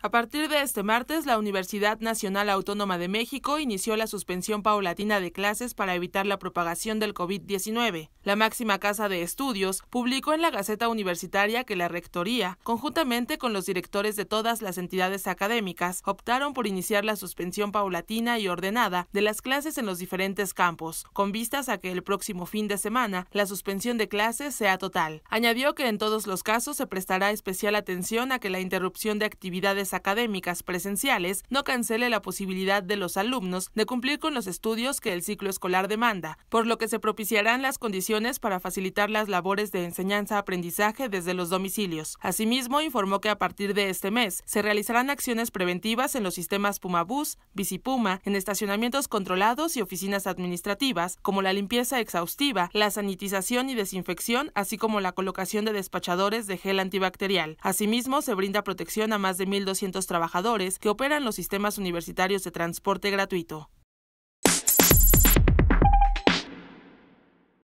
A partir de este martes, la Universidad Nacional Autónoma de México inició la suspensión paulatina de clases para evitar la propagación del COVID-19. La máxima casa de estudios publicó en la Gaceta Universitaria que la Rectoría, conjuntamente con los directores de todas las entidades académicas, optaron por iniciar la suspensión paulatina y ordenada de las clases en los diferentes campos, con vistas a que el próximo fin de semana la suspensión de clases sea total. Añadió que en todos los casos se prestará especial atención a que la interrupción de actividades académicas presenciales no cancele la posibilidad de los alumnos de cumplir con los estudios que el ciclo escolar demanda, por lo que se propiciarán las condiciones para facilitar las labores de enseñanza-aprendizaje desde los domicilios. Asimismo, informó que a partir de este mes se realizarán acciones preventivas en los sistemas Pumabus, Bicipuma, en estacionamientos controlados y oficinas administrativas, como la limpieza exhaustiva, la sanitización y desinfección, así como la colocación de despachadores de gel antibacterial. Asimismo, se brinda protección a más de 1.200 trabajadores que operan los sistemas universitarios de transporte gratuito.